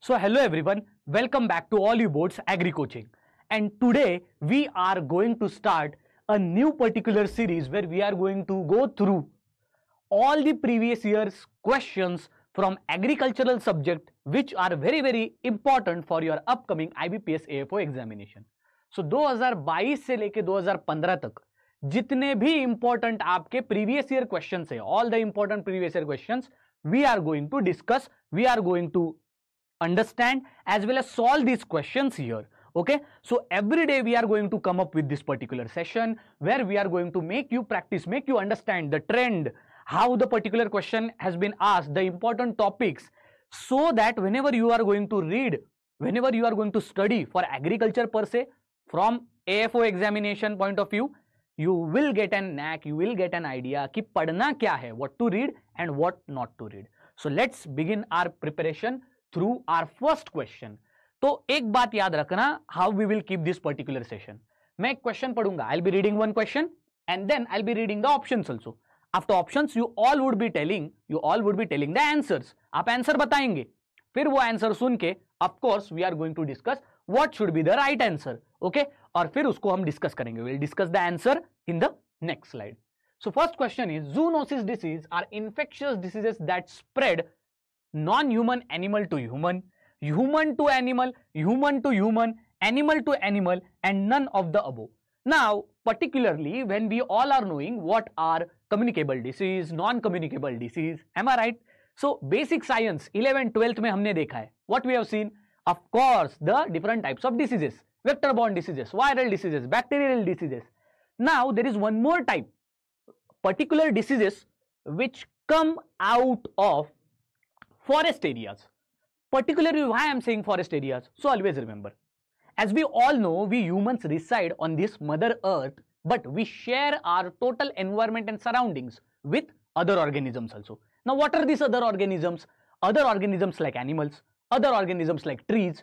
So hello everyone, welcome back to all you boards agri coaching. And today we are going to start a new particular series where we are going to go through all the previous year's questions from agricultural subject which are very very important for your upcoming IBPS AFO examination. So 2022 से लेके 2015 तक जितने भी important आपके previous year questions है all the important previous year questions we are going to discuss, we are going to understand as well as solve these questions here okay so every day we are going to come up with this particular session where we are going to make you practice make you understand the trend how the particular question has been asked the important topics so that whenever you are going to read whenever you are going to study for agriculture per se from afo examination point of view you will get an knack you will get an idea ki padna kya hai what to read and what not to read so let's begin our preparation through our first question तो एक बात याद रखना how we will keep this particular session मैं एक क्वेश्चन पढ़ूंगा I'll be reading one question and then I'll be reading the option also after option you all would be telling you all would be telling the answer आप answer बताएंगे फिर वो answer सुन के of course we are going to discuss what should be the right answer okay और फिर उसको हम डिस्कस करेंगे will discuss the answer in the next slide so first question is zoonosis disease are infectious diseases that spread non-human animal to human, human to animal, human to human, animal to animal and none of the above. Now, particularly when we all are knowing what are communicable disease, non-communicable disease, am I right? So, basic science 11th, 12th में हमने What we have seen? Of course, the different types of diseases, vector-borne diseases, viral diseases, bacterial diseases. Now, there is one more type, particular diseases which come out of forest areas. Particularly why I am saying forest areas. So always remember. As we all know, we humans reside on this mother earth, but we share our total environment and surroundings with other organisms also. Now what are these other organisms? Other organisms like animals, other organisms like trees.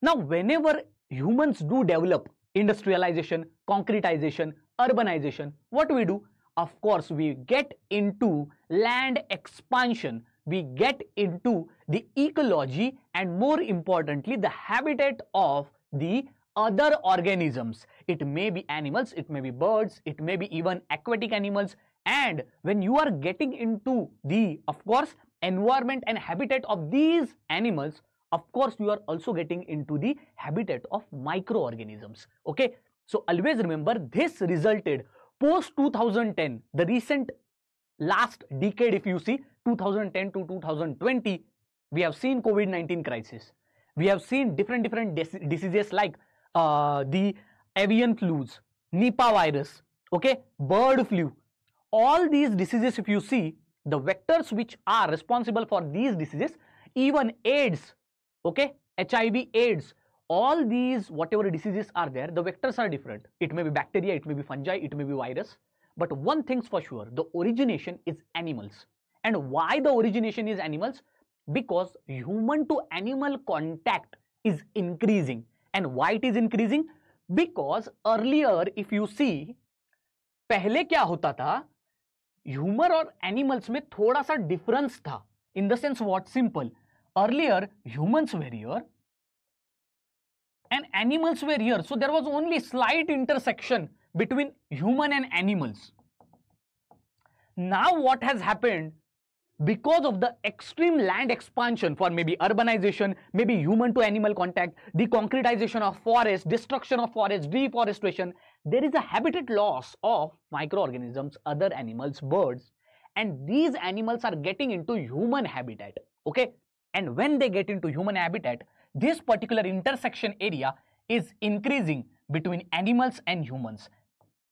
Now whenever humans do develop industrialization, concretization, urbanization, what we do? Of course, we get into land expansion we get into the ecology and more importantly the habitat of the other organisms. It may be animals, it may be birds, it may be even aquatic animals and when you are getting into the of course environment and habitat of these animals of course you are also getting into the habitat of microorganisms okay so always remember this resulted post 2010 the recent last decade if you see 2010 to 2020, we have seen COVID-19 crisis. We have seen different, different diseases like uh, the avian flus, Nipah virus, okay, bird flu. All these diseases, if you see, the vectors which are responsible for these diseases, even AIDS, okay, HIV, AIDS, all these whatever diseases are there, the vectors are different. It may be bacteria, it may be fungi, it may be virus. But one thing's for sure, the origination is animals. And why the origination is animals? Because human to animal contact is increasing. And why it is increasing? Because earlier, if you see, पहले क्या होता था humour और animals में थोड़ा सा difference था in the sense what simple earlier humans were here and animals were here. So there was only slight intersection between human and animals. Now what has happened because of the extreme land expansion for maybe urbanization, maybe human to animal contact, the concretization of forest, destruction of forest, deforestation, there is a habitat loss of microorganisms, other animals, birds, and these animals are getting into human habitat, okay? And when they get into human habitat, this particular intersection area is increasing between animals and humans,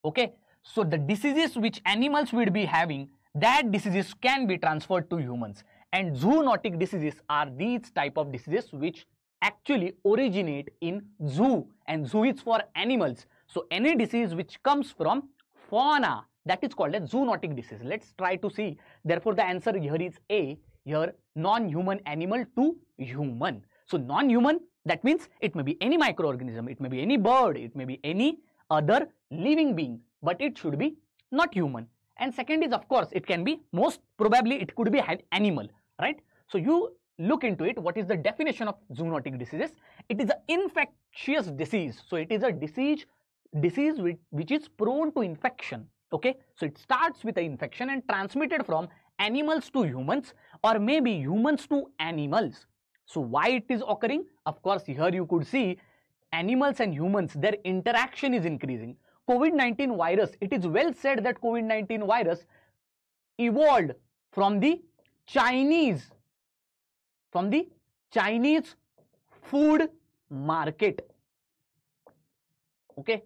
okay? So the diseases which animals would be having that diseases can be transferred to humans and zoonotic diseases are these type of diseases which actually originate in zoo and zoo is for animals so any disease which comes from fauna that is called a zoonotic disease let's try to see therefore the answer here is a here non-human animal to human so non-human that means it may be any microorganism it may be any bird it may be any other living being but it should be not human and second is of course it can be most probably it could be an animal right so you look into it what is the definition of zoonotic diseases it is an infectious disease so it is a disease disease which, which is prone to infection okay so it starts with an infection and transmitted from animals to humans or maybe humans to animals so why it is occurring of course here you could see animals and humans their interaction is increasing COVID-19 virus, it is well said that COVID-19 virus evolved from the Chinese, from the Chinese food market. Okay.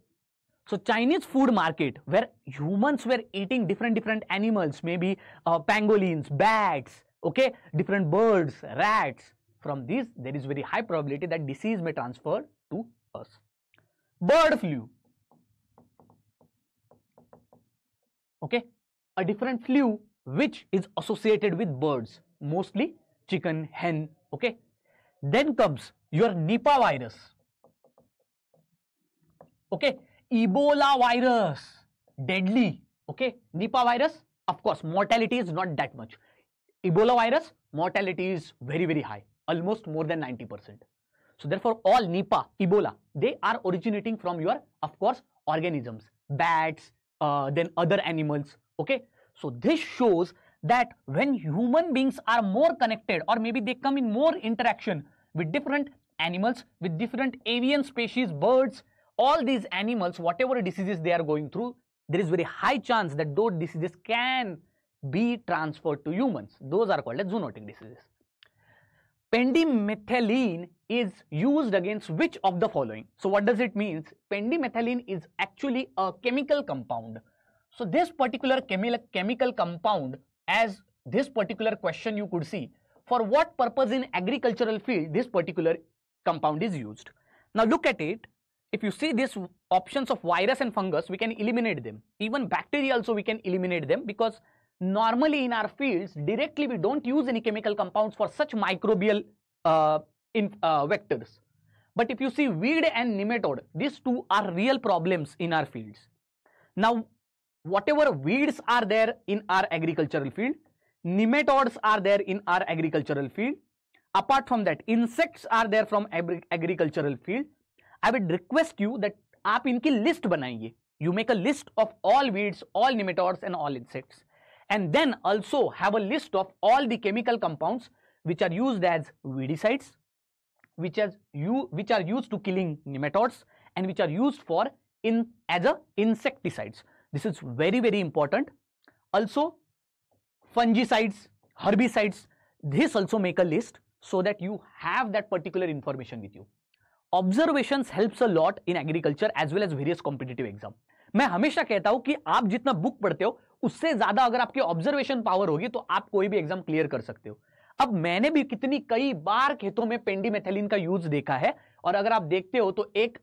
So Chinese food market where humans were eating different, different animals, maybe uh, pangolins, bats, okay, different birds, rats. From this, there is very high probability that disease may transfer to us. Bird flu, okay a different flu which is associated with birds mostly chicken hen okay then comes your nipah virus okay ebola virus deadly okay nipah virus of course mortality is not that much ebola virus mortality is very very high almost more than 90 percent so therefore all nipah ebola they are originating from your of course organisms bats uh, than other animals okay so this shows that when human beings are more connected or maybe they come in more interaction with different animals with different avian species birds all these animals whatever diseases they are going through there is very high chance that those diseases can be transferred to humans those are called as zoonotic diseases Pendimethalin is used against which of the following? So what does it mean? Pendimethalin is actually a chemical compound. So this particular chemical compound as this particular question you could see for what purpose in agricultural field this particular compound is used. Now look at it. If you see these options of virus and fungus, we can eliminate them. Even bacteria also we can eliminate them because normally in our fields directly we don't use any chemical compounds for such microbial uh, in, uh, vectors. But if you see weed and nematode, these two are real problems in our fields. Now, whatever weeds are there in our agricultural field, nematodes are there in our agricultural field. Apart from that, insects are there from agricultural field. I would request you that आप इनकी list बनाइए You make a list of all weeds, all nematodes, and all insects and then also have a list of all the chemical compounds which are used as weedicides, which are, you, which are used to killing nematodes and which are used for in as a insecticides. This is very, very important. Also, fungicides, herbicides, this also make a list so that you have that particular information with you. Observations helps a lot in agriculture as well as various competitive exam. मैं हमेशा कहता हूं कि आप जितना book पढ़ते हो उससे ज्यादा अगर आपकी ऑब्जर्वेशन पावर होगी तो आप कोई भी एग्जाम क्लियर कर सकते हो अब मैंने भी कितनी कई बार खेतों में पेंडीमेथेलिन का यूज देखा है और अगर आप देखते हो तो एक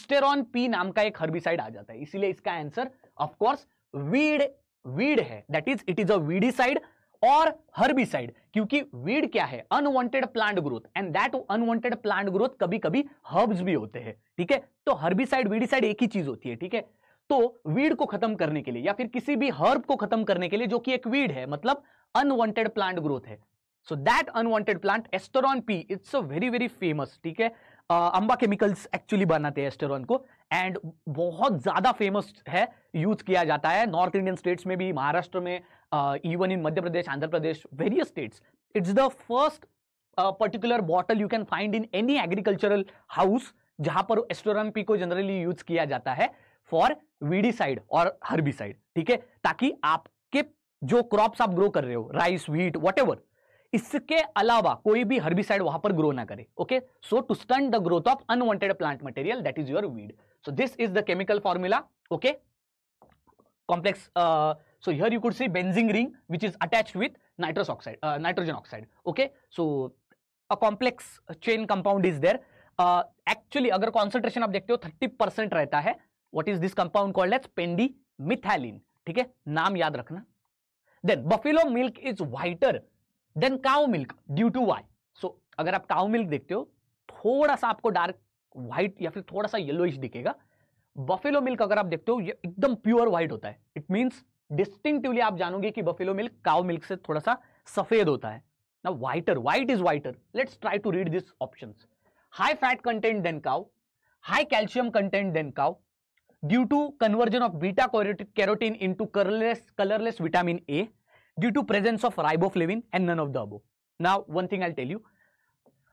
स्टेरॉन पी नाम का एक हर्बिसाइड आ जाता है इसीलिए इसका आंसर ऑफकोर्स वीड वीड है that is it is a weedicide और हर्बिसाइड क्योंकि वीड क्या है unwanted plant growth and that unwanted plant growth कभी कभी हर्ब्स भी होते हैं ठीक है तो हर्बिसाइड वीडिसाइड एक ही चीज होती है ठीक है तो वीड को खत्म करने के लिए या फिर किसी भी हर्ब को खत्म करने के लिए जो कि एक वीड है मतलब अनवांटेड प्लांट ग्रोथ है so that unwanted plant Astoron P it's a very very famous ठीक है अंबा केमिकल्स एक्चुअली बनाते हैं एस्टेरॉन को एंड बहुत ज़्यादा फेमस है यूज किया जाता है नॉर्थ इंडियन स्टेट्स में भी महाराष्ट्र में even in Madhya Pradesh Andhra Pradesh various states it's the first particular bottle you can find in any agricultural house जहां पर एस्टोरॉन पी को जनरली यूज किया जाता है फॉर वीडी साइड और साइड ठीक है ताकि आपके जो क्रॉप आप ग्रो कर रहे हो राइस व्हीट वट इसके अलावा कोई भी साइड वहां पर ग्रो ना करे okay so to stunt the growth of unwanted plant material that is your weed so this is the chemical formula okay complex so here you could see benzene ring which is attach with nitrous oxide nitrogen oxide okay so a complex chain compound is there actually अगर concentration आप देखते हो thirty percent रहता है is this compound called as pendi pendimethalin ठीक है नाम याद रखना then buffalo milk is whiter than cow milk due to why so अगर आप काउ मिल्क देखते हो थोड़ा सा आपको डार्क व्हाइट या फिर थोड़ा सा येलोइश दिखेगा बफेलो मिल्क अगर आप देखते हो ये एकदम प्योर व्हाइट होता है इट मीन्स डिस्टिंक्टिवली आप जानोगे कि बफेलो मिल्क काउ मिल्क से थोड़ा सा सफेद होता है ना whiter white is whiter let's try to read this option high fat content than cow high calcium content than cow due to conversion of beta carotene into colorless, colorless vitamin A due to presence of riboflavin and none of the above. Now, one thing I'll tell you,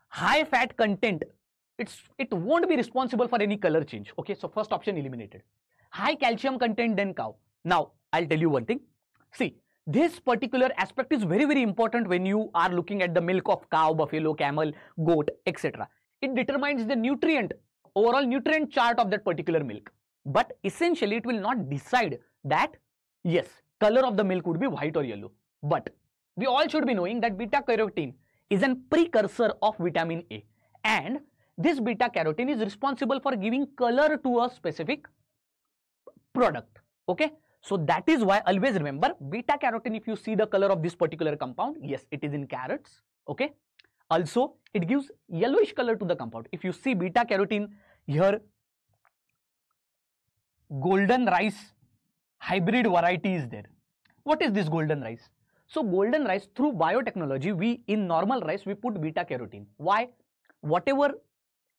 high fat content, it's, it won't be responsible for any color change. Okay, so first option eliminated. High calcium content then cow. Now, I'll tell you one thing. See, this particular aspect is very, very important when you are looking at the milk of cow, buffalo, camel, goat, etc. It determines the nutrient, overall nutrient chart of that particular milk. But essentially, it will not decide that, yes, color of the milk would be white or yellow. But we all should be knowing that beta carotene is a precursor of vitamin A. And this beta carotene is responsible for giving color to a specific product. Okay. So that is why always remember beta carotene if you see the color of this particular compound, yes, it is in carrots. Okay. Also, it gives yellowish color to the compound. If you see beta carotene here golden rice hybrid variety is there. What is this golden rice? So golden rice through biotechnology, we in normal rice, we put beta carotene. Why? Whatever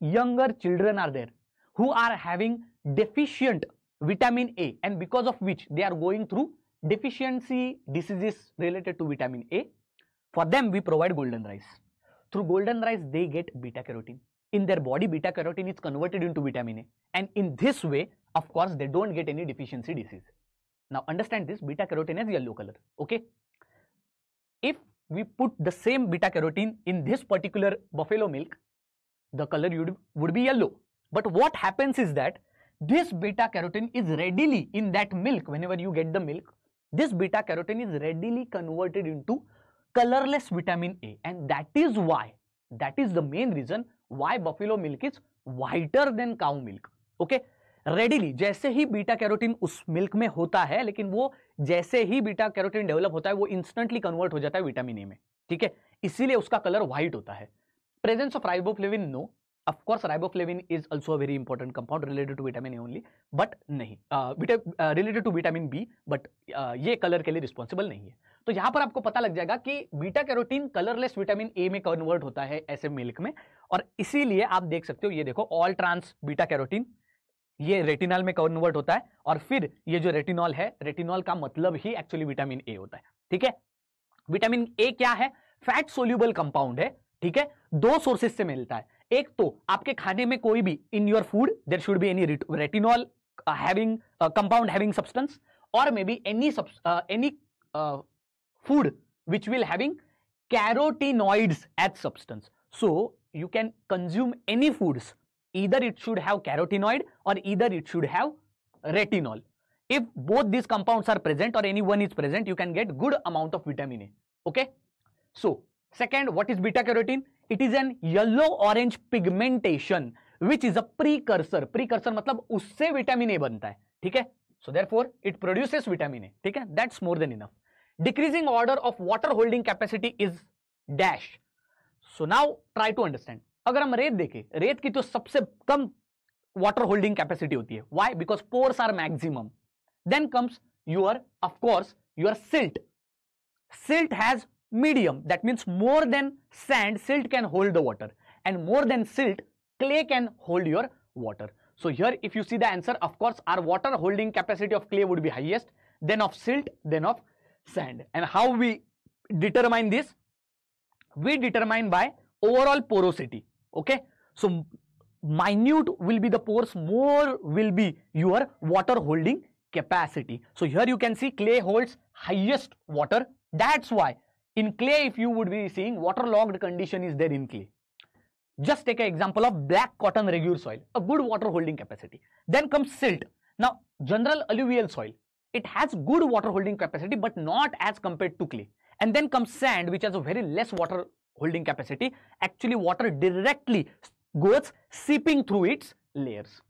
younger children are there who are having deficient vitamin A and because of which they are going through deficiency diseases related to vitamin A, for them we provide golden rice. Through golden rice, they get beta carotene. In their body, beta carotene is converted into vitamin A and in this way, of course they don't get any deficiency disease now understand this beta carotene is yellow color okay if we put the same beta carotene in this particular buffalo milk the color would be yellow but what happens is that this beta carotene is readily in that milk whenever you get the milk this beta carotene is readily converted into colorless vitamin A and that is why that is the main reason why buffalo milk is whiter than cow milk okay readily जैसे ही beta carotene उस milk में होता है लेकिन वो जैसे ही बीटा कैरोटीन डेवलप होता है वो इंस्टेंटली कन्वर्ट हो जाता है विटामिन ए में ठीक है इसीलिए उसका कलर व्हाइट होता है presence of riboflavin no of course riboflavin is also very important compound related to vitamin A only but नहीं related to vitamin B but ये कलर के लिए रिस्पॉन्सिबल नहीं है तो यहां पर आपको पता लग जाएगा कि beta carotene colourless vitamin A में कन्वर्ट होता है ऐसे मिल्क में और इसीलिए आप देख सकते हो ये देखो ऑल ट्रांस बीटा कैरोटीन ये रेटिनॉल में कन्वर्ट होता है और फिर ये जो रेटिनॉल है रेटिनॉल का मतलब ही एक्चुअली विटामिन ए होता है ठीक है विटामिन ए क्या है फैट सोल्यूबल कंपाउंड है ठीक है दो सोर्सेस से मिलता है एक तो आपके खाने में कोई भी in your food there should be any retinol having compound having substance और may be any any food which will having carotenoids at substance so you can consume any foods either it should have carotenoid or either it should have retinol. If both these compounds are present or any one is present, you can get good amount of vitamin A. Okay. So, second, what is beta carotene? It is an yellow-orange pigmentation which is a precursor. Precursor matlab usse vitamin A banta hai, ठीक So therefore, it produces vitamin A. ठीक That's more than enough. Decreasing order of water holding capacity is dash. So now try to understand. अगर हम रेत देखें रेत की तो सबसे कम वाटर होल्डिंग कैपेसिटी होती है why because pores are maximum then comes your of course your silt silt has medium that means more than sand silt can hold the water and more than silt clay can hold your water so here if you see the answer of course our water holding capacity of clay would be highest then of silt then of sand and how we determine this we determine by overall porosity okay so minute will be the pores more will be your water holding capacity so here you can see clay holds highest water that's why in clay if you would be seeing waterlogged condition is there in clay just take an example of black cotton regular soil a good water holding capacity then comes silt now general alluvial soil it has good water holding capacity but not as compared to clay and then comes sand which has a very less water holding capacity, actually water directly goes seeping through its layers.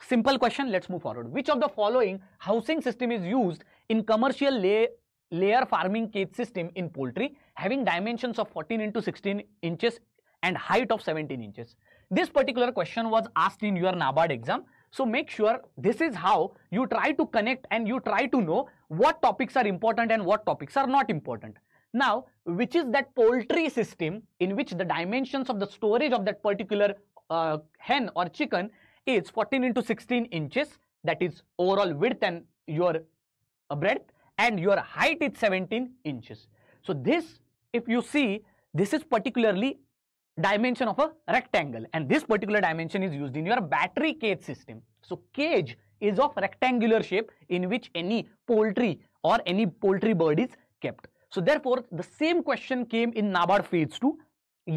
Simple question, let's move forward. Which of the following housing system is used in commercial layer farming cage system in poultry having dimensions of 14 into 16 inches and height of 17 inches? This particular question was asked in your NABARD exam. So make sure this is how you try to connect and you try to know what topics are important and what topics are not important. Now, which is that poultry system in which the dimensions of the storage of that particular uh, hen or chicken is 14 into 16 inches, that is overall width and your uh, breadth, and your height is 17 inches. So, this, if you see, this is particularly dimension of a rectangle and this particular dimension is used in your battery cage system. So cage is of rectangular shape in which any poultry or any poultry bird is kept. So there for the same question came in NABARD phase two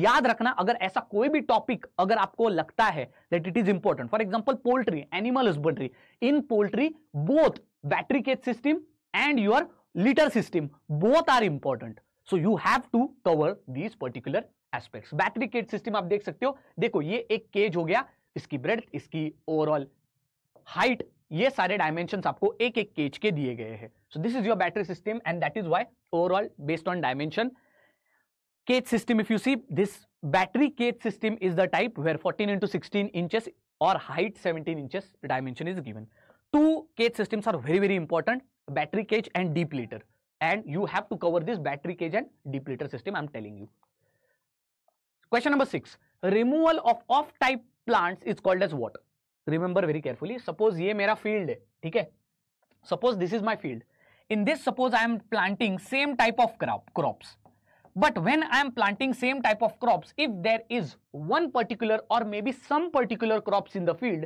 याद रखना अगर ऐसा कोई भी topic अगर आपको लगता है that it is important for example poultry animal husbandry in poultry both battery cage system and your litter system both are important so you have to cover these particular aspects battery cage system आप देख सकते हो देखो ये एक cage हो गया इसकी ब्रेड इसकी ओवरऑल हाइट ये सारे डायमेंशन आपको एक एक केच के दिए गए हैं so this is your battery system and that is why overall based on dimension cage system if you see this battery cage system is the type where fourteen into sixteen inches और height 17 inches dimension is given to cage systems are very very important battery cage and deep litter and you have to cover this battery cage and deep litter system I am telling you question number six removal of off type plants is called as water Remember very carefully. Suppose ये मेरा field है ठीक है suppose this is my in this suppose i am planting same type of crop crops but when i am planting same type of crops if there is one particular or maybe some particular crops in the field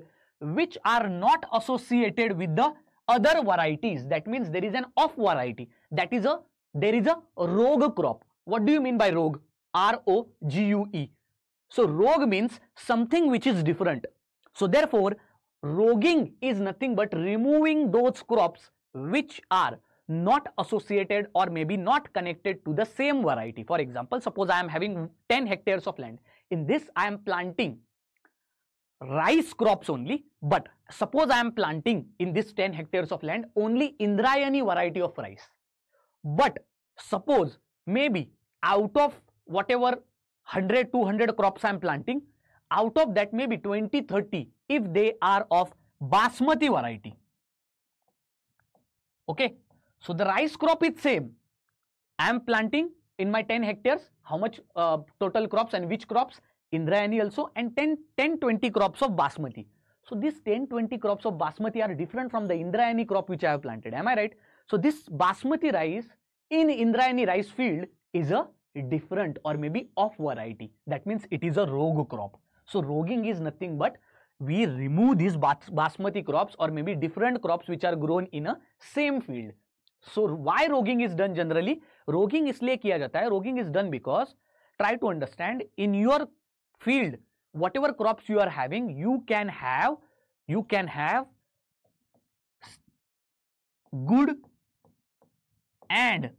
which are not associated with the other varieties that means there is an off variety that is a there is a rogue crop what do you mean by rogue r o g u e so rogue means something which is different so therefore, roguing is nothing but removing those crops which are not associated or maybe not connected to the same variety. For example, suppose I am having 10 hectares of land. In this, I am planting rice crops only, but suppose I am planting in this 10 hectares of land only Indrayani variety of rice. But suppose maybe out of whatever 100, 200 crops I am planting, out of that may be 20 30 if they are of basmati variety okay so the rice crop is same i am planting in my 10 hectares how much uh, total crops and which crops indrayani also and 10 10 20 crops of basmati so these 10 20 crops of basmati are different from the indrayani crop which i have planted am i right so this basmati rice in indrayani rice field is a different or maybe off variety that means it is a rogue crop so roguing is nothing but we remove these bas basmati crops or maybe different crops which are grown in a same field. So why roguing is done generally? Roguing is किया jata hai. roguing is done because try to understand in your field whatever crops you are having you can have you can have good and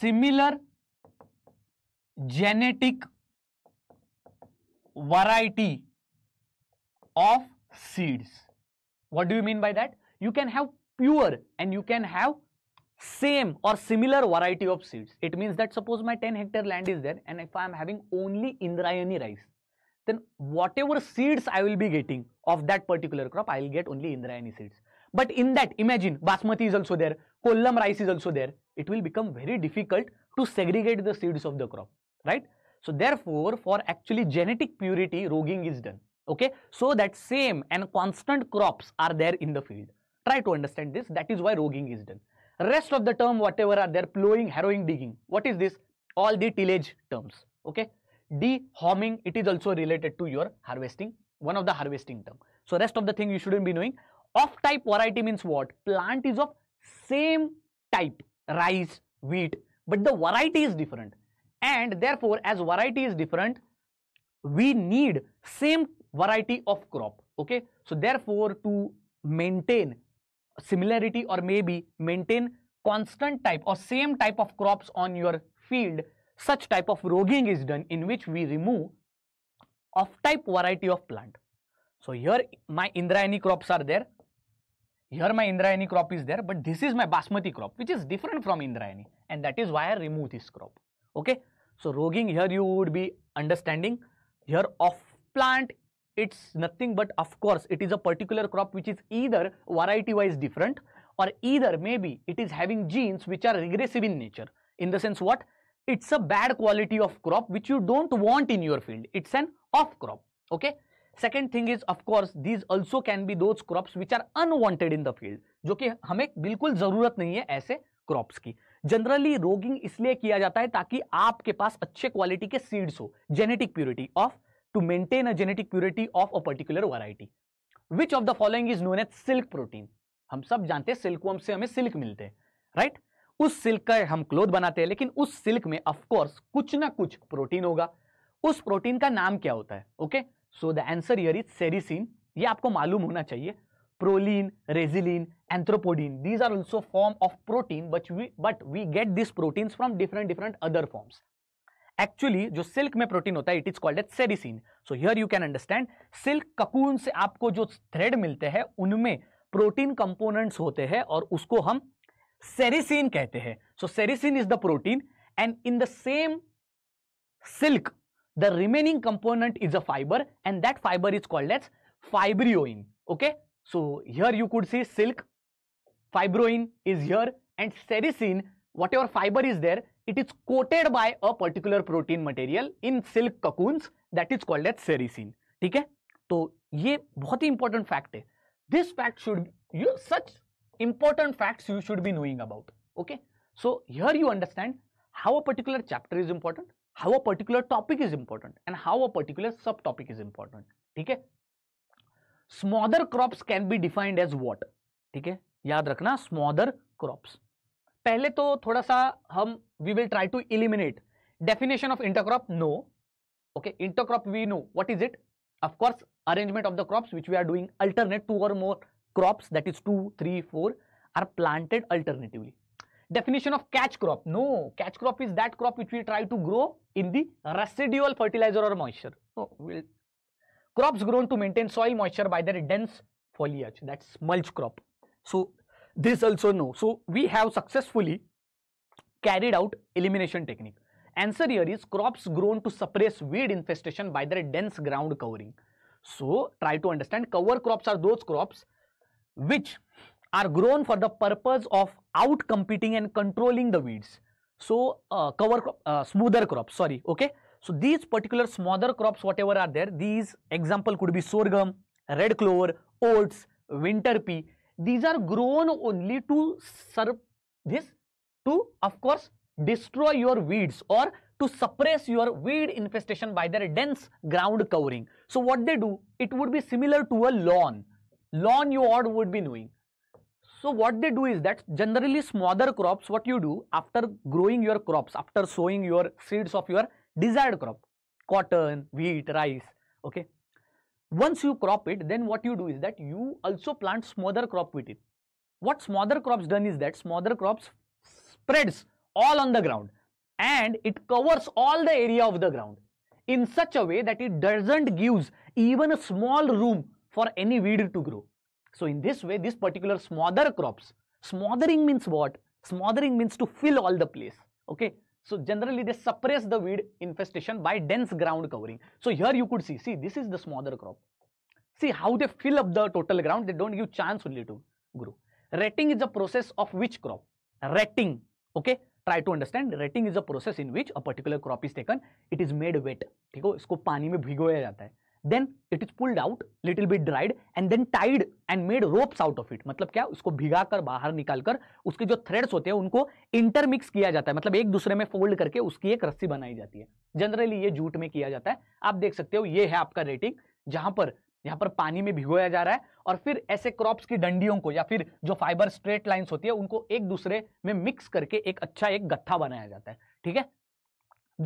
similar genetic variety of seeds. What do you mean by that? You can have pure and you can have same or similar variety of seeds. It means that suppose my 10 hectare land is there and if I am having only Indrayani rice, then whatever seeds I will be getting of that particular crop, I will get only Indrayani seeds. But in that, imagine Basmati is also there, Kollam rice is also there. It will become very difficult to segregate the seeds of the crop, right? So therefore, for actually genetic purity, roguing is done. Okay, so that same and constant crops are there in the field. Try to understand this. That is why roguing is done. Rest of the term, whatever are there, plowing, harrowing, digging. What is this? All the tillage terms. Okay, dehoming. It is also related to your harvesting. One of the harvesting term. So rest of the thing you shouldn't be knowing. Off type variety means what? Plant is of same type, rice, wheat, but the variety is different and therefore as variety is different we need same variety of crop okay so therefore to maintain similarity or maybe maintain constant type or same type of crops on your field such type of roguing is done in which we remove off type variety of plant so here my indrayani crops are there here my indrayani crop is there but this is my basmati crop which is different from indrayani and that is why i remove this crop okay so roguing here you would be understanding here off plant it's nothing but of course it is a particular crop which is either variety wise different or either maybe it is having genes which are regressive in nature in the sense what it's a bad quality of crop which you don't want in your field it's an off crop okay thing is of course these also can be those crops which are unwanted in the field जो कि हमें बिल्कुल जरूरत नहीं है ऐसे crops की generally roguing इसलिए किया जाता है ताकि आपके पास अच्छे क्वालिटी के सीड्स हो genetic purity of to maintain a genetic purity of a particular variety which of the following is known as silk protein हम सब जानते हैं सिल्कवर्म से हमें सिल्क मिलते हैं राइट right? उस सिल्क का हम क्लोथ बनाते हैं लेकिन उस सिल्क में ऑफकोर्स कुछ ना कुछ प्रोटीन होगा उस प्रोटीन का नाम क्या होता है okay so the answer here is sericin ये आपको मालूम होना चाहिए proline resilin anthropodine. These are also form of protein, but we but we get these proteins from different different other forms. Actually जो सिल्क में प्रोटीन होता है it is called at sericin so here you can understand silk cocoon से आपको जो thread मिलते हैं उनमें प्रोटीन कंपोनेंट्स होते हैं और उसको हम सेरिसिन कहते हैं so sericin is the protein and in the same silk the remaining component is a fibre and that fibre is called as fibroin okay so here you could see silk fibroin is here and sericin whatever fiber is there it is coated by a particular protein material in silk cocoons that is called as sericin theek hai to ye very important fact this fact should you such important facts you should be knowing about okay so here you understand how a particular chapter is important how a particular topic is important and how a particular subtopic is important theek hai smother crops can be defined as what theek hai याद रखना स्मॉदर crops पहले तो थोड़ा सा हम we will try to eliminate definition of intercrop no okay intercrop we know what is it of course arrangement of the crop which we are doing alternate two or more crop that is two three four are planted alternatively definition of catch crop no catch crop is that crop which we try to grow in the residual fertiliser or moisture crop grown to maintain soil moisture bye there dense foliage that's mulch crop So this also no. So we have successfully carried out elimination technique. Answer here is crops grown to suppress weed infestation by their dense ground covering. So try to understand cover crops are those crops which are grown for the purpose of outcompeting and controlling the weeds. So uh, cover uh, smoother crops, sorry, okay. So these particular smoother crops whatever are there, these example could be sorghum, red clover, oats, winter pea these are grown only to serve this to of course destroy your weeds or to suppress your weed infestation by their dense ground covering. So what they do, it would be similar to a lawn. Lawn you all would be knowing. So what they do is that generally smother crops, what you do after growing your crops, after sowing your seeds of your desired crop, cotton, wheat, rice, okay. Once you crop it, then what you do is that you also plant smother crop with it. What smother crops done is that smother crops spreads all on the ground and it covers all the area of the ground in such a way that it doesn't gives even a small room for any weed to grow. So in this way, this particular smother crops, smothering means what? Smothering means to fill all the place. Okay. So generally they suppress the weed infestation by dense ground covering. So here you could see, see this is the smother crop. See how they fill up the total ground, they don't give chance only to grow. Retting is a process of which crop? Retting, okay? Try to understand, retting is a process in which a particular crop is taken, it is made wet, ठीक हो इसको पानी में भिगोया जाता है then it is pulled out little bit dried and then tied and made ropes out of it मतलब क्या उसको भिगा कर बाहर निकालकर उसके जो थ्रेड्स होते हैं उनको इंटरमिक्स किया जाता है मतलब एक दूसरे में फोल्ड करके उसकी एक रस्सी बनाई जाती है जनरली ये जूट में किया जाता है आप देख सकते हो ये है आपका रेटिंग जहां पर यहाँ पर पानी में भिगोया जा रहा है और फिर ऐसे क्रॉप्स की डंडियों को या फिर जो फाइबर स्ट्रेट लाइंस होती है उनको एक दूसरे में मिक्स करके एक अच्छा एक गत्था बनाया जाता है ठीक है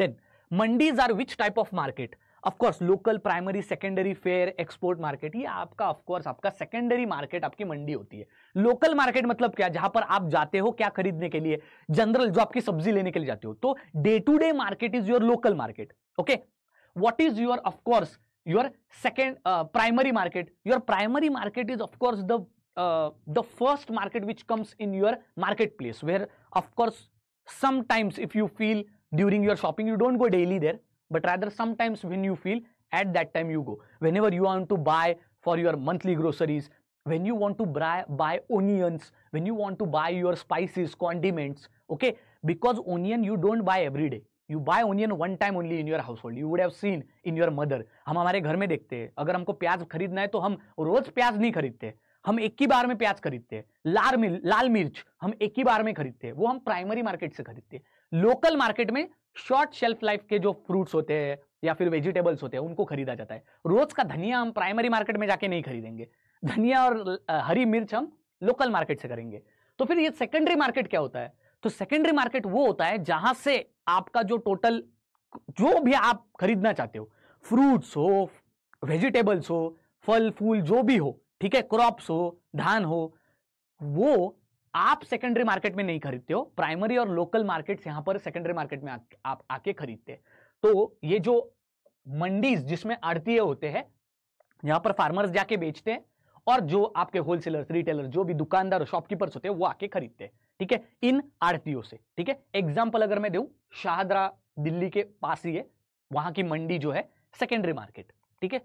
then mandis are which type of market of course local primary secondary fair export market ये आपका ऑफकोर्स आपका सेकेंडरी मार्केट आपकी मंडी होती है लोकल मार्केट मतलब क्या जहां पर आप जाते हो क्या खरीदने के लिए जनरल जो आपकी सब्जी लेने के लिए जाते हो तो day to day market is your local market okay what is your of course your second primary market your primary market is of course the first market which comes in in market place where of course course if you feel during your shopping you don't go daily there but rather sometimes when you feel at that time you go whenever you want to buy for your monthly groceries when you want to buy, buy onions when you want to buy your spices condiments okay because onion you don't buy every day you buy onion one time only in your household you would have seen in your mother हम हमारे घर में देखते हैं अगर हमको प्याज खरीदना है तो हम रोज प्याज नहीं खरीदते हम एक ही बार में प्याज खरीदते हैं लाल मिर्च लाल मिर्च हम एक ही बार में खरीदते हैं वो हम प्राइमरी मार्केट से खरीदते हैं लोकल मार्केट में शॉर्ट शेल्फ लाइफ के जो फ्रूट्स होते हैं या फिर वेजिटेबल्स होते हैं उनको खरीदा जाता है रोज का धनिया हम प्राइमरी मार्केट में जाके नहीं खरीदेंगे धनिया और हरी मिर्च हम लोकल मार्केट से करेंगे तो फिर ये सेकेंडरी मार्केट क्या होता है तो सेकेंडरी मार्केट वो होता है जहां से आपका जो टोटल जो भी आप खरीदना चाहते हो फ्रूट्स हो वेजिटेबल्स हो फल फूल जो भी हो ठीक है क्रॉप्स हो धान हो वो आप सेकेंडरी मार्केट में नहीं खरीदते हो प्राइमरी और लोकल मार्केट यहां पर सेकेंडरी मार्केट में आप आके खरीदते तो ये जो मंडीज जिसमें आड़तीय होते हैं यहां पर फार्मर्स जाके बेचते हैं और जो आपके होलसेलर्स रिटेलर जो भी दुकानदार और शॉपकीपर्स होते हैं वो आके खरीदते हैं ठीक है इन आड़तियों से ठीक है एग्जाम्पल अगर मैं देऊ शाहदरा दिल्ली के पास ही है वहां की मंडी जो है सेकेंडरी मार्केट ठीक है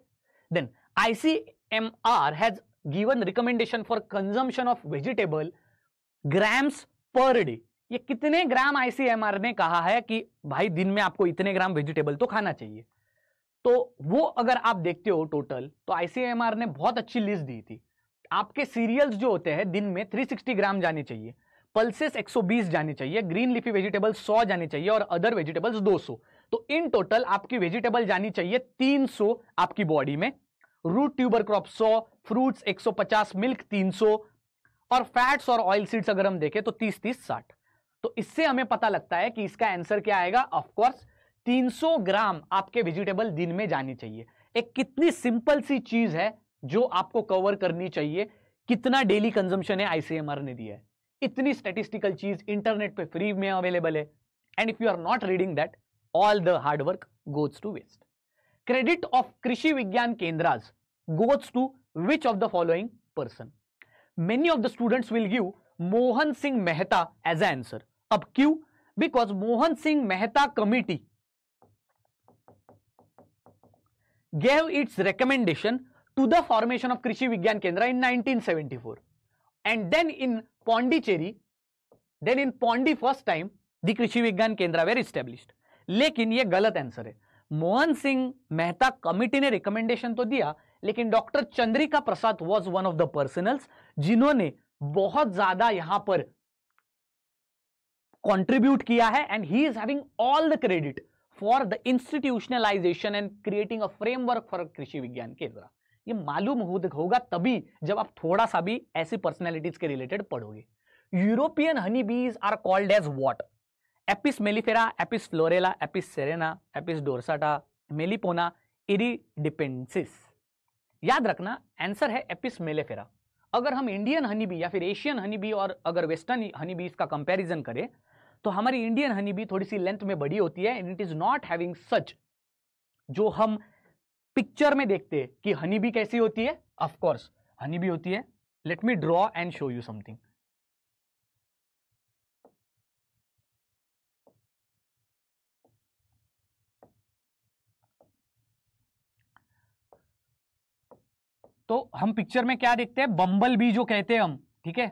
then ICMR has given recommendation for consumption of vegetable grams per day ये कितने ग्राम आईसीएमआर ने कहा है कि भाई दिन में आपको इतने ग्राम वेजिटेबल तो खाना चाहिए तो वो अगर आप देखते हो टोटल तो आईसीएमआर ने बहुत अच्छी लिस्ट दी थी आपके सीरियल्स जो होते हैं दिन में 360 ग्राम जाने चाहिए पल्सेस 120 जाने चाहिए ग्रीन लिफी वेजिटेबल 100 जाने चाहिए और अदर वेजिटेबल्स 200 तो इन टोटल आपकी वेजिटेबल जानी चाहिए 300 आपकी बॉडी में root tuber crop 100 fruits 150 milk 300 और फैट्स और ऑयल सीड्स अगर हम देखें तो तीस तीस साठ तो इससे हमें पता लगता है कि इसका आंसर क्या आएगा ऑफकोर्स 300 ग्राम आपके वेजिटेबल दिन में जानी चाहिए एक कितनी सिंपल सी चीज है जो आपको कवर करनी चाहिए कितना डेली कंजम्पशन है आईसीएमआर ने दिया है इतनी स्टेटिस्टिकल चीज इंटरनेट पे फ्री में अवेलेबल है and if you are not reading that all the hard work goes to waste credit of Krishi Vigyan Kendras goes to which of the following person many of the students will give Mohan Singh Mehta as an answer. अब क्यों? Because Mohan Singh Mehta committee gave its recommendation to the formation of Krishi Vigyan Kendra in 1974. And then in Pondicherry, then in Pondi first time, the Krishi Vigyan Kendra were established. लेकिन ये गलत answer है Mohan Singh Mehta committee ने recommendation तो दिया लेकिन doctor Chandrika Prasad was one of the personals जिन्होंने बहुत ज्यादा यहां पर कॉन्ट्रीब्यूट किया है and he is having all the credit for the institutionalisation and creating a framework for Krishi Vigyan केंद्र ये मालूम होगा तभी जब आप थोड़ा सा भी ऐसी पर्सनैलिटीज के रिलेटेड पढ़ोगे European honey bees are called as what Apis mellifera Apis florea Apis cerana Apis dorsata Melipona iridipennis याद रखना आंसर है एपिस मेलेफेरा अगर हम इंडियन हनीबी या फिर एशियन हनीबी और अगर वेस्टर्न हनीबी इसका कंपैरिजन करें तो हमारी इंडियन हनीबी थोड़ी सी लेंथ में बड़ी होती है and it is not having such जो हम पिक्चर में देखते हैं कि हनीबी कैसी होती है ऑफकोर्स हनीबी होती है let me draw and show you something तो हम पिक्चर में क्या देखते हैं बंबल बी जो कहते हैं हम ठीक है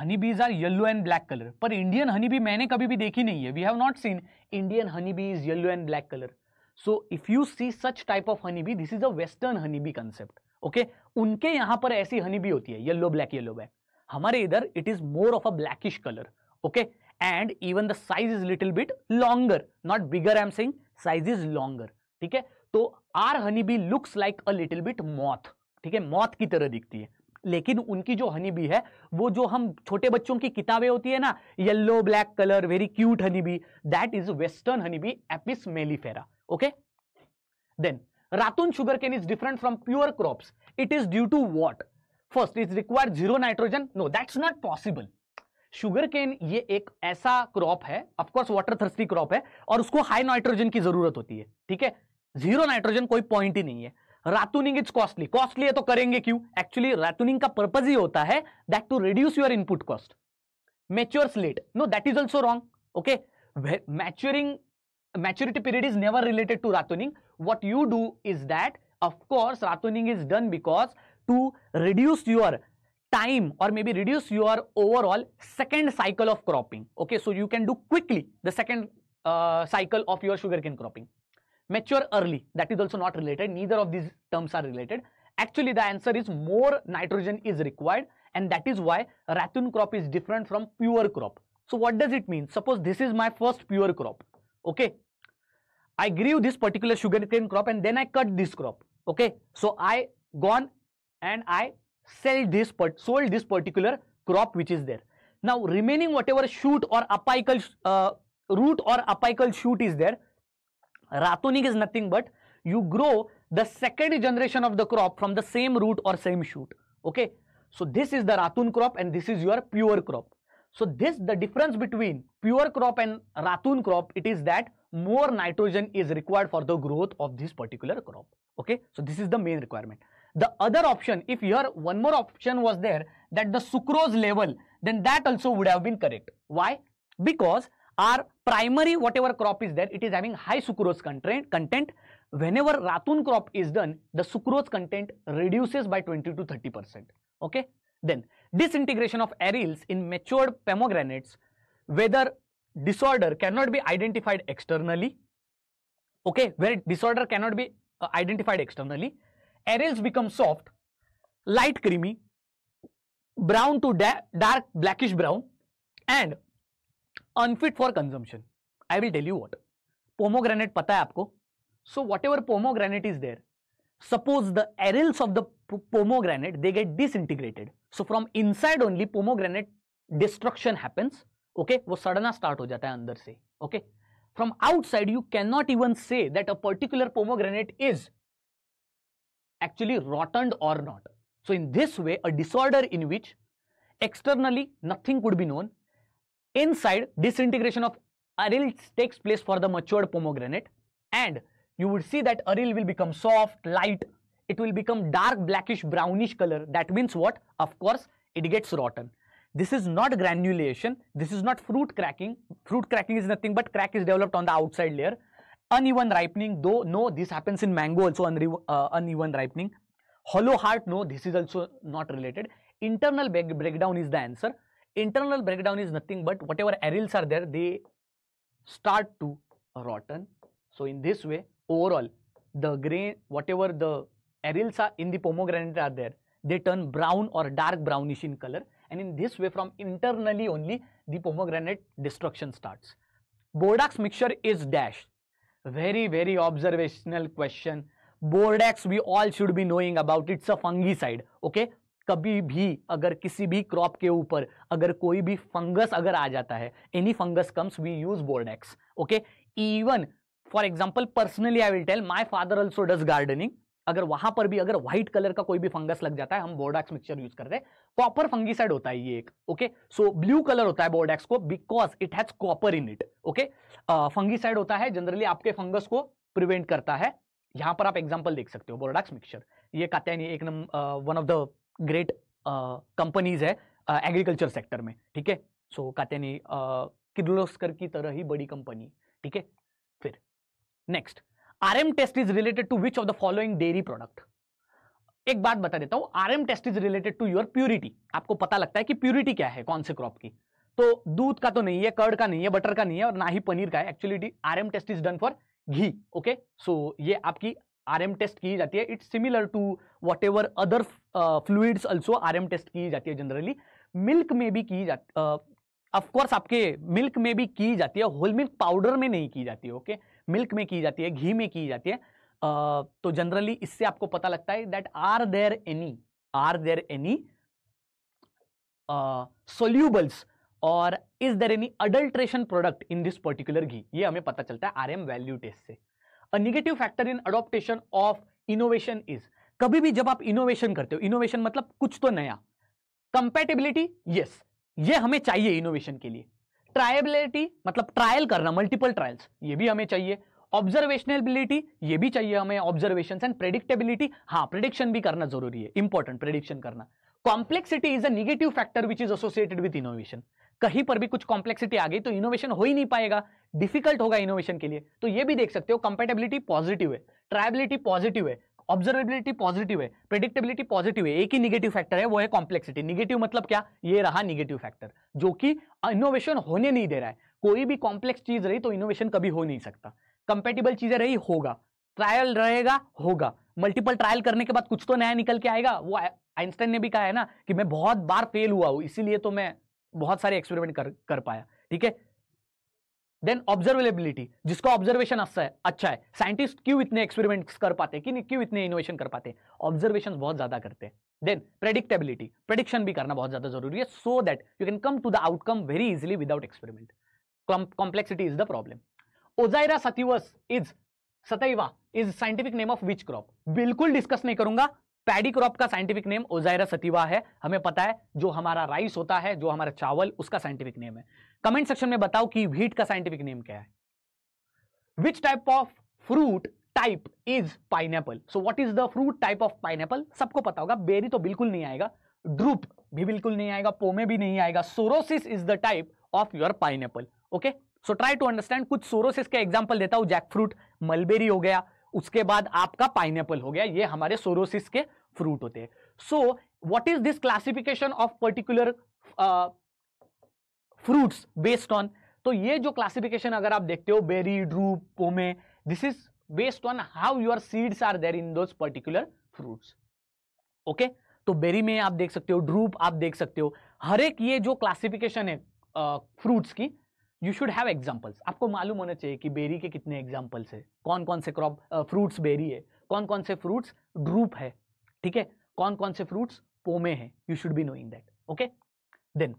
honey bees are yellow and black colour पर इंडियन हनी बी मैंने कभी भी देखी नहीं है we have not seen Indian honey bee is yellow and black colour so if you see such type of honey bee this is a western honey bee concept okay उनके यहां पर ऐसी हनी बी होती है yellow black yellow black हमारे इधर it is more of a blackish colour okay and even the size is little bit longer not bigger I am saying size is longer ठीक है तो our honeybee looks like a little bit moth ठीक है मौत की तरह दिखती है लेकिन उनकी जो हनी बी है वो जो हम छोटे बच्चों की किताबें होती है ना yellow black colour very cute honey bee that is western honey bee Apis mellifera okay then ratoon sugar cane is different from pure crop it is due to what first is require zero nitrogen no that's not possible sugar cane ये एक ऐसा crop है of course water thirsty crop है और उसको high nitrogen की जरूरत होती है ठीक है जीरो नाइट्रोजन कोई पॉइंट ही नहीं है रातुनिंग इज कॉस्टली कॉस्टली है तो करेंगे क्यों एक्चुअली रातुनिंग का पर्पज ही होता है that to reduce your input cost mature late no that is also wrong okay maturing maturity period is never related to ratooning what you do is that of course ratooning is done because to reduce your time or may be reduce your overall second cycle of cropping okay so you can do quickly the second cycle of your sugar cane cropping mature early. That is also not related. Neither of these terms are related. Actually, the answer is more nitrogen is required and that is why ratoon crop is different from pure crop. So what does it mean? Suppose this is my first pure crop. Okay. I grew this particular sugarcane crop and then I cut this crop. Okay. So I gone and I sell this sold this particular crop which is there. Now remaining whatever shoot or apical uh, root or apical shoot is there, Ratonik is nothing but you grow the second generation of the crop from the same root or same shoot. Okay. So this is the Ratun crop and this is your pure crop. So this the difference between pure crop and Ratun crop it is that more nitrogen is required for the growth of this particular crop. Okay. So this is the main requirement. The other option if your one more option was there that the sucrose level then that also would have been correct. Why? Because are primary whatever crop is there it is having high sucrose content content whenever ratoon crop is done the sucrose content reduces by 20 to 30 percent okay then disintegration of arils in matured pomegranates whether disorder cannot be identified externally okay where disorder cannot be uh, identified externally arils become soft light creamy brown to dark blackish brown and Unfit for consumption. I will tell you what. Pomegranate, पता है So whatever pomegranate is there, suppose the arils of the pomegranate they get disintegrated so from inside only pomegranate destruction happens okay wo sadna start ho jata hai andar se okay from outside you cannot even say that a particular pomegranate is actually rotten or not so in this way a disorder in which externally nothing could be known Inside, disintegration of aryl takes place for the matured pomegranate and you would see that aril will become soft, light, it will become dark blackish brownish color. That means what? Of course, it gets rotten. This is not granulation. This is not fruit cracking. Fruit cracking is nothing but crack is developed on the outside layer. Uneven ripening, though, no, this happens in mango also, uh, uneven ripening. Hollow heart, no, this is also not related. Internal breakdown is the answer internal breakdown is nothing but whatever areils are there, they start to rotten. So in this way, overall, the grain, whatever the areils are in the pomegranate are there, they turn brown or dark brownish in color. And in this way, from internally only, the pomegranate destruction starts. Bordax mixture is dash. Very, very observational question. Bordax, we all should be knowing about. It's a fungicide. Okay. कभी भी अगर किसी भी crop के ऊपर अगर कोई भी फंगस अगर आ जाता है any fungus comes we use Bordeaux okay even for example personally I will tell my father also does gardening अगर वहां पर भी अगर व्हाइट कलर का कोई भी फंगस लग जाता है हम बोर्डाक्स मिक्सचर यूज करते हैं कॉपर फंगिसाइड होता है ये एक ओके सो ब्लू कलर होता है बोर्डाक्स को because it has copper in it okay fungicide होता है जनरली आपके फंगस को प्रिवेंट करता है यहां पर आप एग्जाम्पल देख सकते हो बोर्डाक्स मिक्सचर ये कात्यानी एक number one of the great companies है एग्रीकल्चर सेक्टर में ठीक है सो कात्यानी किर्लोस्कर की तरह ही बड़ी कंपनी ठीक है फिर next RM test is related to which of the following dairy product एक बात बता देता हूं RM test is related to your purity आपको पता लगता है कि प्यूरिटी क्या है कौन से क्रॉप की तो दूध का तो नहीं है कर्ड का नहीं है बटर का नहीं है और ना ही पनीर का है actually RM test is done for ghee okay so ये आपकी आरएम टेस्ट की जाती है it's similar to whatever other fluids also RM test की जाती है जनरली मिल्क में भी की जाती ऑफकोर्स uh, आपके मिल्क में भी की जाती है होल मिल्क पाउडर में नहीं की जाती है ओके मिल्क में की जाती है घी में की जाती है uh, तो जनरली इससे आपको पता लगता है that are there any are there any solubles or is there any adulteration product in this particular ghee ये हमें पता चलता है आर एम वैल्यू टेस्ट से a negative factor in adoption of innovation is कभी भी जब आप इनोवेशन करते हो इनोवेशन मतलब कुछ तो नया कंपेटेबिलिटी यस ये हमें चाहिए इनोवेशन के लिए ट्रायबिलिटी मतलब ट्रायल करना मल्टीपल ट्रायल्स ये भी हमें चाहिए ऑब्जर्वेशनबिलिटी ये भी चाहिए हमें ऑब्जर्वेशन एंड प्रेडिक्टेबिलिटी हाँ प्रेडिक्शन भी करना जरूरी है इंपॉर्टेंट प्रेडिक्शन करना complexity is a negative factor which is associated with innovation कहीं पर भी कुछ कॉम्प्लेक्सिटी आ गई तो इनोवेशन हो ही नहीं पाएगा डिफिकल्ट होगा इनोवेशन के लिए तो ये भी देख सकते हो कंपेटेबिलिटी पॉजिटिव है ट्राइबिलिटी पॉजिटिव है ऑब्जर्वेबिलिटी पॉजिटिव है प्रेडिक्टेबिलिटी पॉजिटिव है एक ही निगेटिव फैक्टर है वो है कॉम्प्लेक्सिटी निगेटिव मतलब क्या ये रहा निगेटिव फैक्टर जो कि इनोवेशन होने नहीं दे रहा है कोई भी कॉम्प्लेक्स चीज रही तो इनोवेशन कभी हो नहीं सकता कंपेटेबल चीजें रही होगा ट्रायल रहेगा होगा मल्टीपल ट्रायल करने के बाद कुछ तो नया निकल के आएगा वो आइंस्टाइन ने भी कहा है ना कि मैं बहुत बार फेल हुआ हूं इसीलिए तो मैं बहुत सारे एक्सपेरिमेंट कर कर पाया ठीक है देन ऑब्जर्वेबिलिटी जिसको ऑब्जर्वेशन अच्छा है अच्छा है साइंटिस्ट क्यों इतने एक्सपेरिमेंट्स कर पाते हैं कि क्यों इतने इनोवेशन कर पाते हैं ऑब्जर्वेशन बहुत ज्यादा करते हैं देन प्रेडिक्टेबिलिटी प्रेडिक्शन भी करना बहुत ज्यादा जरूरी है so that you can come to the outcome very easily without experiment complexity is the problem Ozaira sativus is sativa is scientific name of which crop बिल्कुल डिस्कस नहीं करूंगा पैडी क्रॉप का साइंटिफिक नेम ओजायरा sativa है हमें पता है जो हमारा राइस होता है जो हमारा चावल उसका साइंटिफिक नेम है कमेंट सेक्शन में बताओ कि व्हीट का साइंटिफिक नेम क्या है which type of fruit type is apple so what is the fruit type of apple सबको पता होगा बेरी तो बिल्कुल नहीं आएगा ड्रूप भी बिल्कुल नहीं आएगा पोमे भी नहीं आएगा sorosis is the type of your apple okay so try to understand कुछ सोरोसिस के एग्जाम्पल देता हूं जैक फ्रूट मलबेरी हो गया उसके बाद आपका पाइन हो गया ये हमारे सोरोसिस के फ्रूट होते हैं so what is this classification of particular fruits based on तो ये जो क्लासिफिकेशन अगर आप देखते हो berry drupe pome this is based on how your seeds are there in those particular fruits okay तो बेरी में आप देख सकते हो ड्रूप आप देख सकते हो हर एक ये जो क्लासिफिकेशन है फ्रूट्स uh, की यू शुड हैव एग्जाम्पल्स आपको मालूम होना चाहिए कि बेरी के कितने एग्जाम्पल्स है कौन कौन से क्रॉप फ्रूट्स बेरी है कौन कौन से फ्रूट्स ड्रूप है ठीक है कौन कौन से फ्रूट्स पोमे हैं you should be knowing that okay then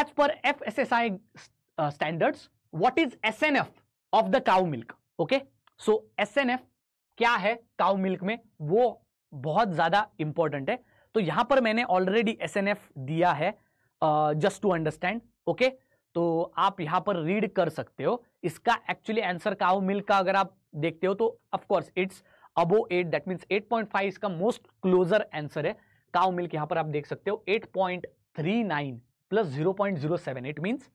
as per F S S I standards what is S N F of the cow milk okay so S N F क्या है cow milk में वो बहुत ज़्यादा important है तो यहां पर मैंने ऑलरेडी एस एन एफ दिया है जस्ट टू अंडरस्टैंड ओके तो आप यहाँ पर रीड कर सकते हो इसका एक्चुअली आंसर काउ मिल का अगर आप देखते हो तो of course it's above eight that means 8.5 इसका मोस्ट क्लोजर आंसर है काउ मिल्क यहाँ पर आप देख सकते हो 8.39 plus zero zero point seven it means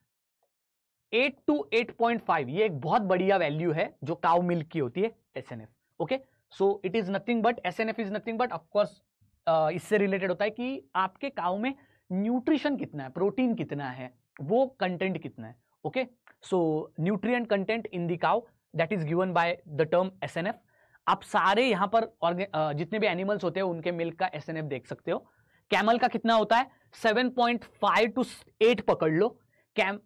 eight to eight point five ये एक बहुत बढ़िया वैल्यू है जो काउ मिल्क की होती है S N F okay so it is nothing but S N F is nothing but of course इससे रिलेटेड होता है कि आपके काउ में न्यूट्रिशन कितना है प्रोटीन कितना है वो कंटेंट कितना है okay so nutrient content in the cow that is given by the term S N F आप सारे यहां पर जितने भी एनिमल्स होते हैं उनके मिल्क का एस एन एफ देख सकते हो कैमल का कितना होता है seven point five to eight पकड़ लो कैम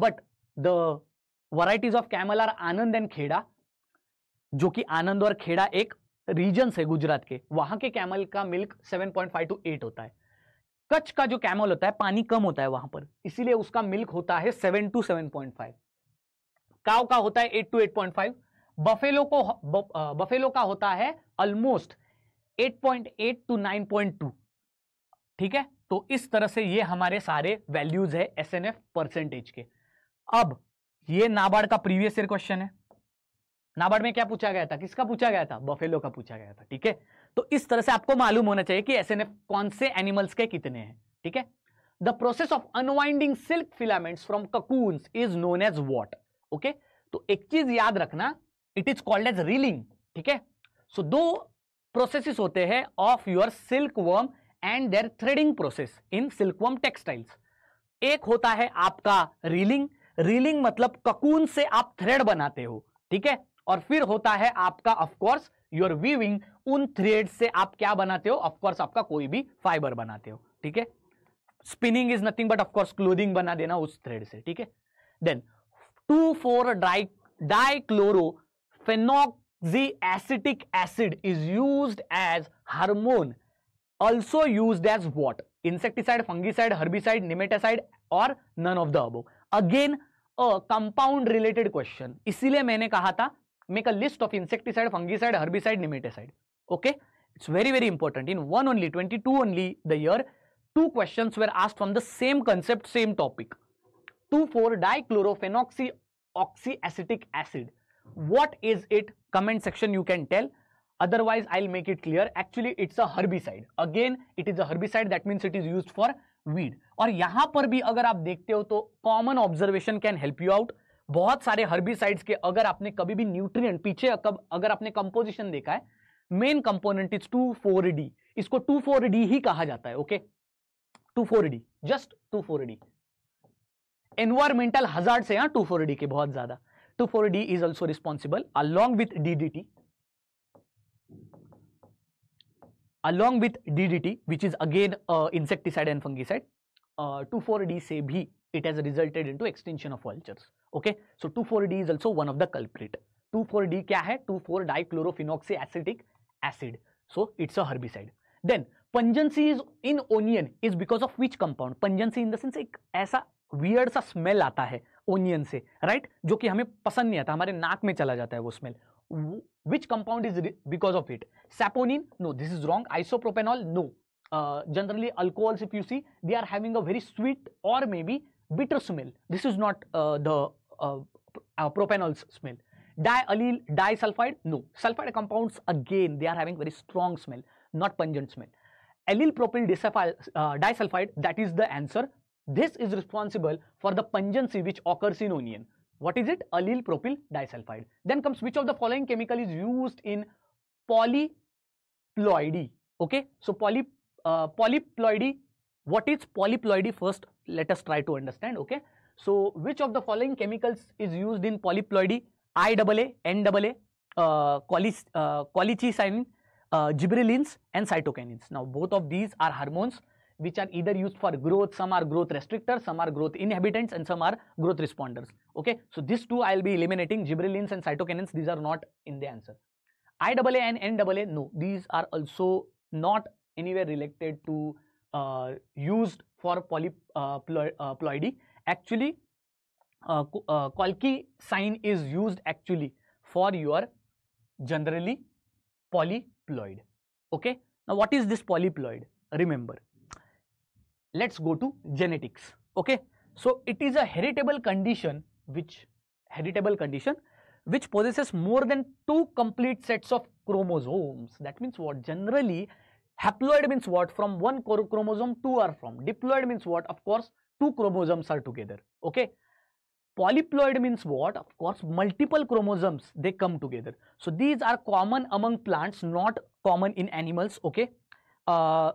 but the varieties of camel are Anand and Kheda जो कि आनंद और खेड़ा एक रीजन है गुजरात के वहां के कैमल का milk seven point five to eight होता है कच्छ का जो कैमल होता है पानी कम होता है वहां पर इसीलिए उसका मिल्क होता है seven to seven point five cow का होता है eight to eight point five buffalo को बफेलो का होता है almost eight point eight to nine point two ठीक है तो इस तरह से ये हमारे सारे वैल्यूज है एस एन एफ परसेंटेज के अब ये नाबार्ड का प्रीवियस ईयर क्वेश्चन है नाबार्ड में क्या पूछा गया था किसका पूछा गया था बफेलो का पूछा गया था ठीक है तो इस तरह से आपको मालूम होना चाहिए कि एस कौन से एनिमल्स के कितने हैं ठीक है the process of unwinding silk filaments from cocoon is known as what okay तो एक चीज याद रखना it is called as reeling ठीक है सो दो प्रोसेसेस होते हैं of your silk worm and their threading process in silk worm textiles एक होता है आपका रीलिंग रीलिंग मतलब ककून से आप थ्रेड बनाते हो ठीक है और फिर होता है आपका ऑफकोर्स योर वीविंग उन थ्रेड से आप क्या बनाते हो ऑफकोर्स आपका कोई भी फाइबर बनाते हो ठीक है spinning is nothing but of course clothing बना देना उस थ्रेड से ठीक है then two four di dichlorophenoxy acetic acid is use as hormone also use as what insecticide fungicide, herbicide nematicide और none of the above again a compound related question इसीलिए मैंने कहा था make a list of insecticide, fungicide, herbicide, nematicide. Okay, it's very very important. In one only, 22 only the year, two questions were asked from the same concept, same topic. 2,4-dichlorophenyl-oxyacetic acid. What is it? Comment section you can tell. Otherwise, I'll make it clear. Actually, it's a herbicide. Again, it is a herbicide. That means it is used for weed. और यहां पर भी अगर आप देखते हो तो common observation can help you out. बहुत सारे हर्बिसाइड्स के अगर आपने कभी भी न्यूट्रिएंट पीछे कब अगर आपने कंपोजिशन देखा है main component is two four D इसको टू फोर डी ही कहा जाता है okay two four D just two four D environmental hazard से यहां टू फोर डी के बहुत ज्यादा two four D is also responsible along with DDT along with DDT which is again insecticide and fungicide two four D से भी it has resulted in to extension of vultures. Okay so to four D is also one of the culprit two four D क्या है two four dichlorophenoxy acetic acid so it's a herbicide then pungency is in onion is because of which compound pungency in the sense एक ऐसा weird सा smell आता है onion से right right? जो कि हमें पसंद नहीं आता हमारे नाक में चला जाता है वो smell which compound is because of it saponin no this is wrong isopropanol no generally alcohols if you see they are having a very sweet और may be bitter smell this is not the Uh, propanols smell. di-allyl disulfide? No. Sulfide compounds, again, they are having very strong smell, not pungent smell. Allyl propyl uh, disulfide, that is the answer. This is responsible for the pungency which occurs in onion. What is it? Allyl propyl disulfide. Then comes which of the following chemical is used in polyploidy? Okay, so poly, uh, polyploidy, what is polyploidy first? Let us try to understand, okay. So which of the following chemicals is used in polyploidy? IAA, NAA, uh, colis, uh, uh, gibberellins and cytokinins. Now both of these are hormones which are either used for growth, some are growth restrictors, some are growth inhibitants and some are growth responders. Okay, so these two I will be eliminating gibberellins and cytokinins, these are not in the answer. IAA and NAA, no, these are also not anywhere related to uh, used for polyploidy. Uh, uh actually uh, uh, sign is used actually for your generally polyploid. Okay. Now, what is this polyploid? Remember, let's go to genetics. Okay. So, it is a heritable condition which heritable condition which possesses more than two complete sets of chromosomes. That means what? Generally, haploid means what? From one chromosome, two are from. Diploid means what? Of course, two chromosomes are together okay polyploid means what of course multiple chromosomes they come together so these are common among plants not common in animals okay uh,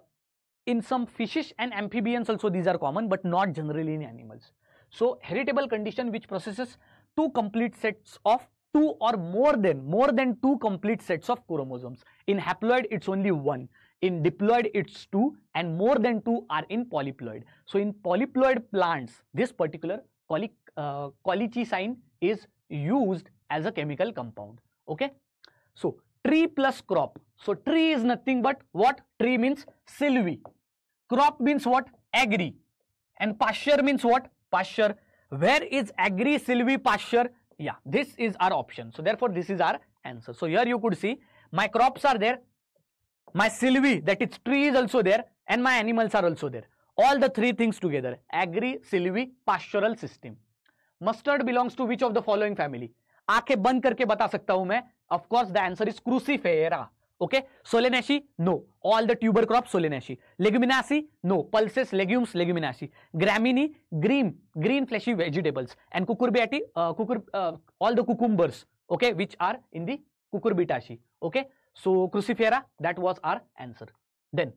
in some fishes and amphibians also these are common but not generally in animals so heritable condition which processes two complete sets of two or more than more than two complete sets of chromosomes in haploid it's only one in diploid it's 2 and more than 2 are in polyploid. So in polyploid plants, this particular colic, uh, colicicine is used as a chemical compound. Okay. So tree plus crop. So tree is nothing but what? Tree means silvi. Crop means what? Agri. And pasture means what? Pasture. Where is agri, silvi, pasture? Yeah, this is our option. So therefore this is our answer. So here you could see my crops are there, my sylvie that is tree is also there and my animals are also there all the three things together agri sylvie pastoral system mustard belongs to which of the following family band karke bata sakta hu main of course the answer is answer okay solanaceae no all the tuber crops solanaceae leguminaceae no pulses legumes leguminaceae legumes green green fleshy vegetables and cucurbitaceae uh, cucur uh, all the cucumbers okay which are in the cucurbitaceae okay So crucifera, that was our answer. Then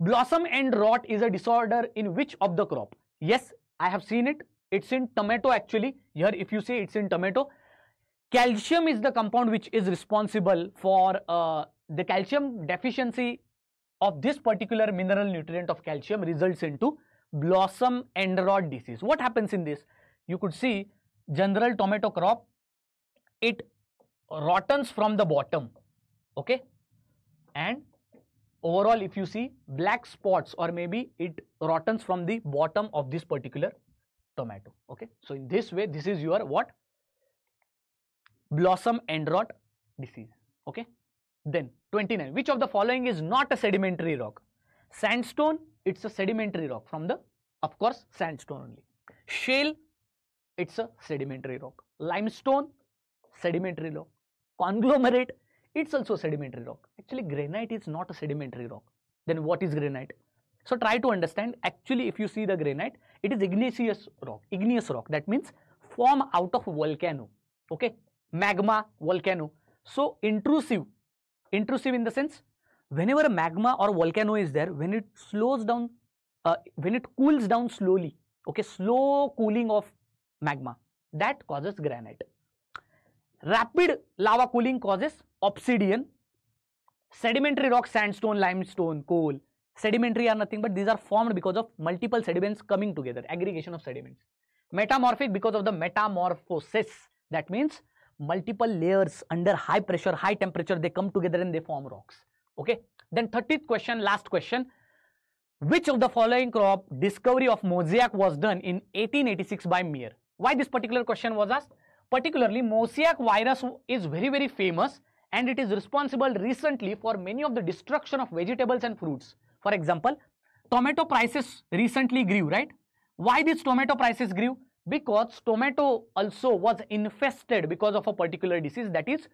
blossom end rot is a disorder in which of the crop? Yes, I have seen it. It's in tomato actually. Here if you say it's in tomato, calcium is the compound which is responsible for uh, the calcium deficiency of this particular mineral nutrient of calcium results into blossom end rot disease. What happens in this? You could see general tomato crop, it rottens from the bottom okay and overall if you see black spots or maybe it rottens from the bottom of this particular tomato okay so in this way this is your what blossom end rot disease okay then 29 which of the following is not a sedimentary rock sandstone it's a sedimentary rock from the of course sandstone only shale it's a sedimentary rock limestone sedimentary rock conglomerate it's also a sedimentary rock. Actually, granite is not a sedimentary rock. Then what is granite? So try to understand. Actually, if you see the granite, it is igneous rock. Igneous rock. That means form out of volcano. Okay, magma, volcano. So intrusive. Intrusive in the sense, whenever magma or volcano is there, when it slows down, uh, when it cools down slowly. Okay, slow cooling of magma that causes granite. Rapid lava cooling causes obsidian sedimentary rock sandstone limestone coal sedimentary are nothing but these are formed because of multiple sediments coming together aggregation of sediments metamorphic because of the metamorphosis that means multiple layers under high pressure high temperature they come together and they form rocks okay then 30th question last question which of the following crop discovery of mosaic was done in 1886 by Mir? why this particular question was asked particularly mosaic virus is very very famous and it is responsible recently for many of the destruction of vegetables and fruits. For example, tomato prices recently grew, right? Why this tomato prices grew? Because tomato also was infested because of a particular disease that is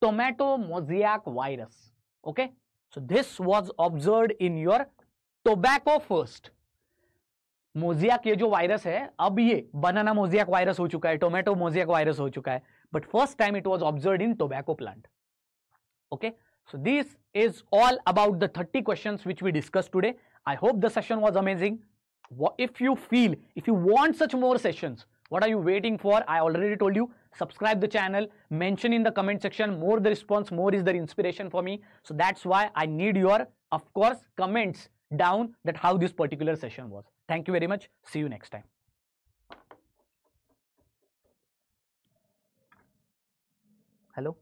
tomato mosaic virus, okay? So, this was observed in your tobacco first. Mosaic ये jo virus hai, ab ये banana mosaic virus ho chuka hai, tomato mosaic virus ho chuka hai. But first time it was observed in tobacco plant. Okay. So this is all about the 30 questions which we discussed today. I hope the session was amazing. If you feel, if you want such more sessions, what are you waiting for? I already told you, subscribe the channel, mention in the comment section, more the response, more is the inspiration for me. So that's why I need your, of course, comments down that how this particular session was. Thank you very much. See you next time. Hello.